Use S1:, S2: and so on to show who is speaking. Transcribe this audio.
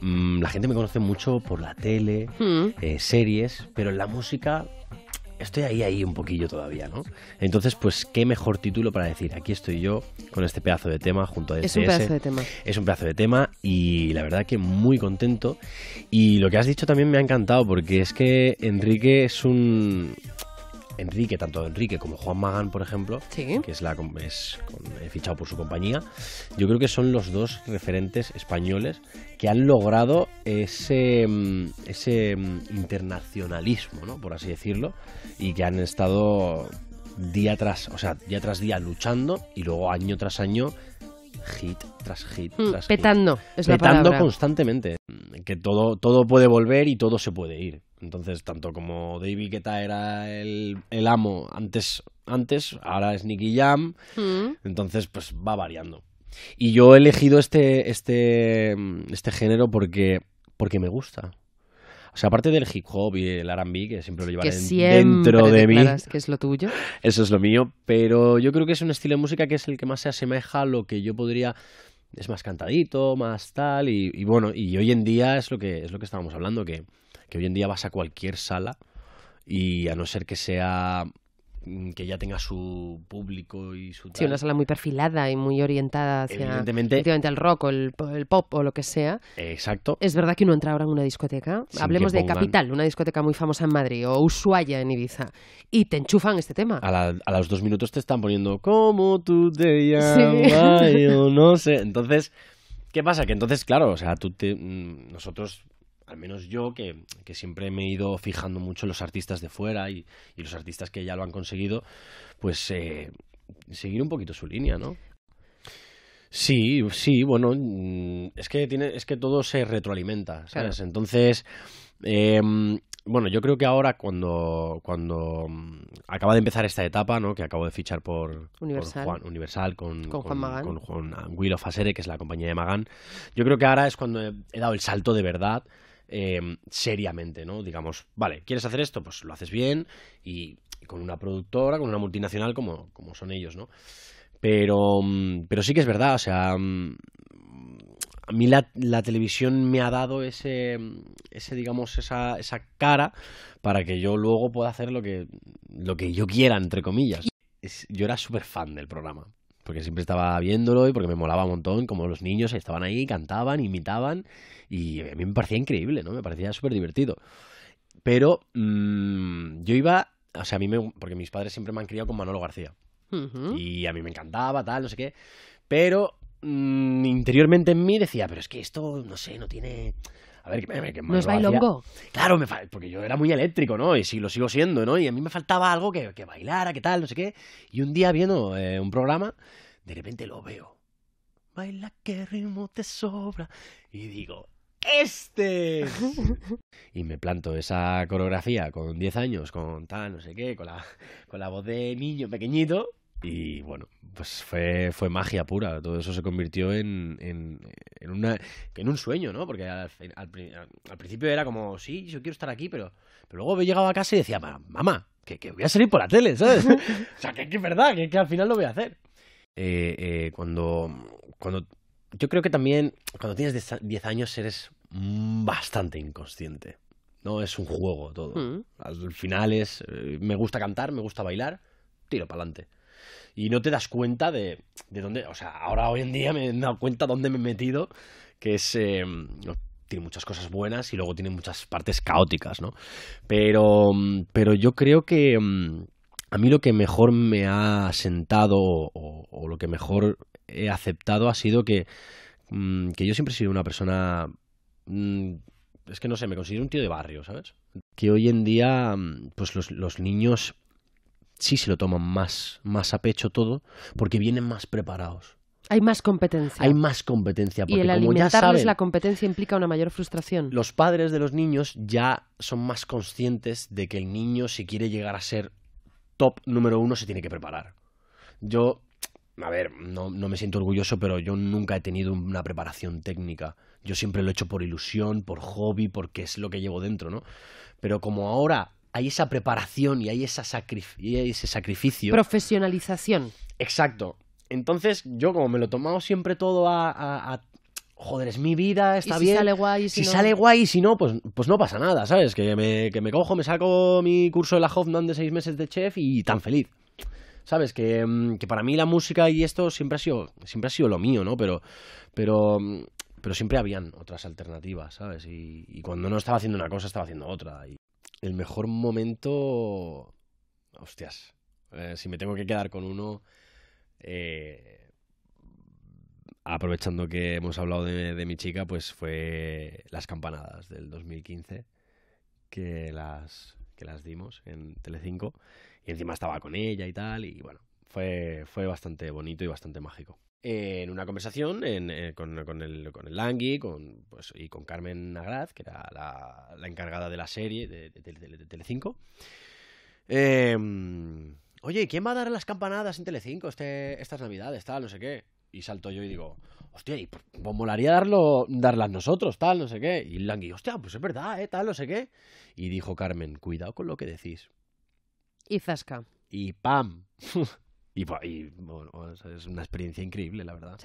S1: Mm, la gente me conoce mucho por la tele, hmm. eh, series, pero en la música estoy ahí, ahí un poquillo todavía, ¿no? Entonces, pues, qué mejor título para decir, aquí estoy yo con este pedazo de tema junto a ese. Es un pedazo de tema. Es un pedazo de tema y la verdad que muy contento. Y lo que has dicho también me ha encantado porque es que Enrique es un, Enrique, tanto Enrique como Juan Magán, por ejemplo, que es la es, con, fichado por su compañía, yo creo que son los dos referentes españoles que han logrado ese, mm, ese mm, internacionalismo, por así decirlo, y que han estado día tras, o sea, día tras día luchando y luego año tras año hit tras hit mm, tras petando, petando, constantemente. Que todo, todo puede volver y todo se puede ir. Entonces, tanto como David Guetta era el, amo antes, antes, ahora es Nicky Jam. Mm. Entonces, pues va variando. Y yo he elegido este, este, este género porque, porque me gusta. O sea, aparte del hip hop y el RB, que siempre lo llevaré dentro de mí. que es lo tuyo. Eso es lo mío, pero yo creo que es un estilo de música que es el que más se asemeja a lo que yo podría es más cantadito, más tal y, y bueno, y hoy en día es lo que es lo que estábamos hablando que que hoy en día vas a cualquier sala y a no ser que sea Mm, que ya tenga su público y su... Sí, una sala muy perfilada y muy orientada hacia, Evidentemente, rock o el, pop o lo que sea. Exacto. Es verdad que uno entra ahora en una discoteca, hablemos de Capital, una discoteca muy famosa en Madrid o Ushuaia en Ibiza, y te enchufan este tema. A, los dos minutos te están poniendo como tú te llamas, no sé. Entonces... ¿Qué pasa? Que entonces, claro, o sea, tú te, mm, nosotros al menos yo, que, siempre me he ido fijando mucho en los artistas de fuera y, los artistas que ya lo han conseguido, pues eh, seguir un poquito su línea, ¿no? Sí, sí, bueno, mm, es que tiene, es que todo se retroalimenta, ¿sabes? Entonces, em, bueno, yo creo que ahora cuando, cuando mm, acaba de empezar esta etapa, ¿no? Que acabo de fichar por Universal, Universal con, Juan Magán. con Juan Will of Asere, que es la compañía de Magán, yo creo que ahora es cuando he dado el salto de verdad Em, seriamente, ¿no? Digamos, vale, ¿quieres hacer esto? Pues lo haces bien y con una productora, con una multinacional como, son ellos, ¿no? Mm, pero, sí que es verdad, o sea, mm, a mí la, televisión me ha dado ese, mm, ese digamos, esa, cara para que yo luego pueda hacer lo que, lo que yo quiera, entre comillas. yo era súper fan del programa porque siempre estaba viéndolo y porque me molaba un montón, como los niños estaban ahí, cantaban, imitaban, y a mí me parecía increíble, ¿no? Me parecía súper divertido. Pero mm, yo iba, o sea, a mí me, porque mis padres siempre me han criado con Manolo García. Y a mí me encantaba, tal, no sé qué. Pero mm, interiormente en mí decía, pero es que esto, no sé, no tiene a ver, que, Claro, me falta porque yo era muy eléctrico, ¿no? Y si lo sigo siendo, ¿no? Y a mí me faltaba algo que, bailara, que tal, no sé qué. Y un día viendo eh, un programa, de repente lo veo. Baila que ritmo te sobra. Y digo, este. y me planto esa coreografía con 10 años, con tal, no sé qué, con la, con la voz de niño pequeñito y bueno, pues fue, fue magia pura. Todo eso se convirtió en, en, una, en un sueño, ¿no? Porque al, principio era como, sí, yo quiero estar aquí, pero, pero luego llegaba a casa y decía, mamá, que, que voy a salir por la tele, ¿sabes? o sea, que es verdad, que, al final lo voy a hacer. Eh, eh, cuando, cuando. Yo creo que también cuando tienes 10 años eres bastante inconsciente. No es un juego todo. Mm. Al final es. Eh, me gusta cantar, me gusta bailar, tiro para adelante y no te das cuenta de, dónde, o sea, ahora hoy en día me he dado cuenta dónde me he metido, que es... Em, tiene muchas cosas buenas y luego tiene muchas partes caóticas, ¿no? Pero, mm, yo creo que mm, a mí lo que mejor me ha sentado o, lo que mejor he aceptado ha sido que, mm, que yo siempre he sido una persona... Es que no sé, me considero un tío de barrio, ¿sabes? Que hoy en día, pues los niños sí se lo toman más, más a pecho todo, porque vienen más preparados. Hay más competencia. Hay más competencia. Porque y el como ya saben, la competencia implica una mayor frustración. Los padres de los niños ya son más conscientes de que el niño, si quiere llegar a ser top número uno, se tiene que preparar. Yo, a ver, no, no me siento orgulloso, pero yo nunca he tenido una preparación técnica. Yo siempre lo he hecho por ilusión, por hobby, porque es lo que llevo dentro, ¿no? Pero como ahora hay esa preparación y hay, esa ese sacrificio. Profesionalización. Exacto. Entonces, yo como me lo he tomado siempre todo a, joder, es mi vida, está ¿Y si bien. Sale guay, si, si no? sale guay, si no, pues, pues no pasa nada, ¿sabes? Que me, que me cojo, me saco mi curso de la Hoffman de seis meses de chef y tan feliz. ¿Sabes? Mm, que, para mí la música y esto siempre ha sido, siempre ha sido lo mío, ¿no? Pero, pero, pero siempre habían otras alternativas, ¿sabes? Y, y cuando no estaba haciendo una cosa, estaba haciendo otra. Y, el mejor momento. Hostias. Eh, si me tengo que quedar con uno. Eh, aprovechando que hemos hablado de, mi chica, pues fue las campanadas del 2015. Que las, que las dimos en Telecinco. Y encima estaba con ella y tal. Y bueno, fue, fue bastante bonito y bastante mágico en una conversación eh, con, el, con Langui pues, y con Carmen Nagraz, que era la, encargada de la serie de, de, Telecinco. Em, Oye, ¿quién va a dar las campanadas en Telecinco este, estas navidades, tal, no sé qué? Y salto yo y digo, hostia, y pues, pues molaría darlo, darlas nosotros, tal, no sé qué. Y Langui, hostia, pues es verdad, eh, tal, no sé qué. Y dijo Carmen, cuidado con lo que decís. Y zasca. Y pam. Y, bueno, es una experiencia increíble, la verdad.